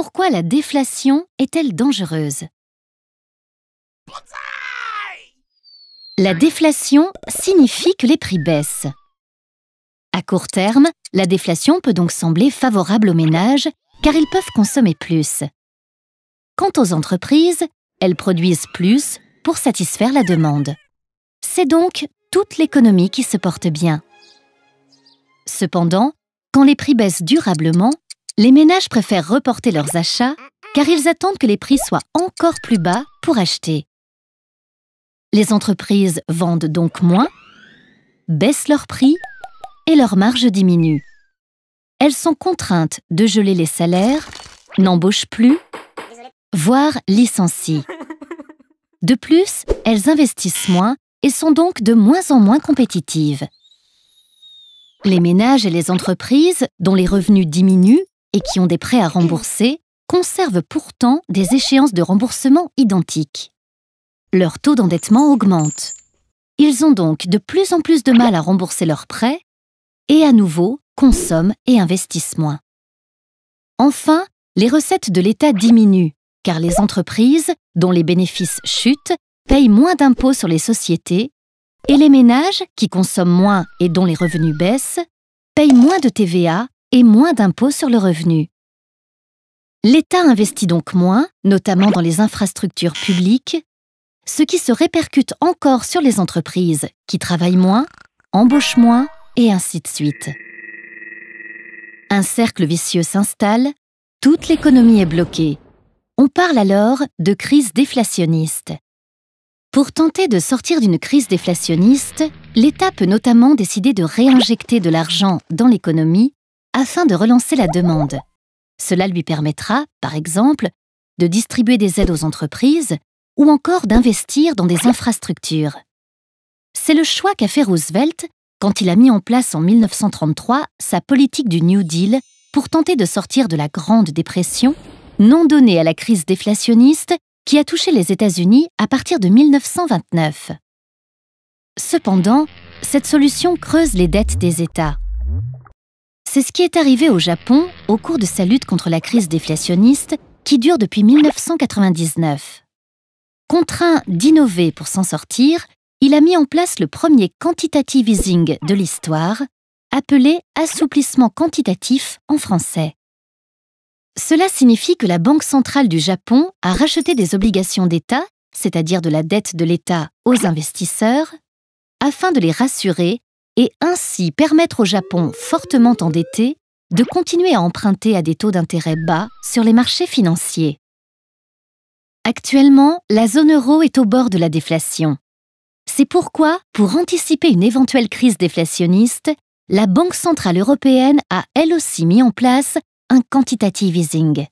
Pourquoi la déflation est-elle dangereuse La déflation signifie que les prix baissent. À court terme, la déflation peut donc sembler favorable aux ménages car ils peuvent consommer plus. Quant aux entreprises, elles produisent plus pour satisfaire la demande. C'est donc toute l'économie qui se porte bien. Cependant, quand les prix baissent durablement, les ménages préfèrent reporter leurs achats car ils attendent que les prix soient encore plus bas pour acheter. Les entreprises vendent donc moins, baissent leurs prix et leurs marges diminuent. Elles sont contraintes de geler les salaires, n'embauchent plus, voire licencient. De plus, elles investissent moins et sont donc de moins en moins compétitives. Les ménages et les entreprises, dont les revenus diminuent et qui ont des prêts à rembourser conservent pourtant des échéances de remboursement identiques. Leur taux d'endettement augmente. Ils ont donc de plus en plus de mal à rembourser leurs prêts et à nouveau consomment et investissent moins. Enfin, les recettes de l'État diminuent car les entreprises, dont les bénéfices chutent, payent moins d'impôts sur les sociétés et les ménages, qui consomment moins et dont les revenus baissent, payent moins de TVA et moins d'impôts sur le revenu. L'État investit donc moins, notamment dans les infrastructures publiques, ce qui se répercute encore sur les entreprises qui travaillent moins, embauchent moins et ainsi de suite. Un cercle vicieux s'installe, toute l'économie est bloquée. On parle alors de crise déflationniste. Pour tenter de sortir d'une crise déflationniste, l'État peut notamment décider de réinjecter de l'argent dans l'économie afin de relancer la demande. Cela lui permettra, par exemple, de distribuer des aides aux entreprises ou encore d'investir dans des infrastructures. C'est le choix qu'a fait Roosevelt quand il a mis en place en 1933 sa politique du New Deal pour tenter de sortir de la Grande Dépression, non donnée à la crise déflationniste qui a touché les États-Unis à partir de 1929. Cependant, cette solution creuse les dettes des États c'est ce qui est arrivé au Japon au cours de sa lutte contre la crise déflationniste qui dure depuis 1999. Contraint d'innover pour s'en sortir, il a mis en place le premier quantitative easing de l'histoire, appelé assouplissement quantitatif en français. Cela signifie que la Banque centrale du Japon a racheté des obligations d'État, c'est-à-dire de la dette de l'État, aux investisseurs, afin de les rassurer et ainsi permettre au Japon, fortement endetté, de continuer à emprunter à des taux d'intérêt bas sur les marchés financiers. Actuellement, la zone euro est au bord de la déflation. C'est pourquoi, pour anticiper une éventuelle crise déflationniste, la Banque centrale européenne a elle aussi mis en place un quantitative easing.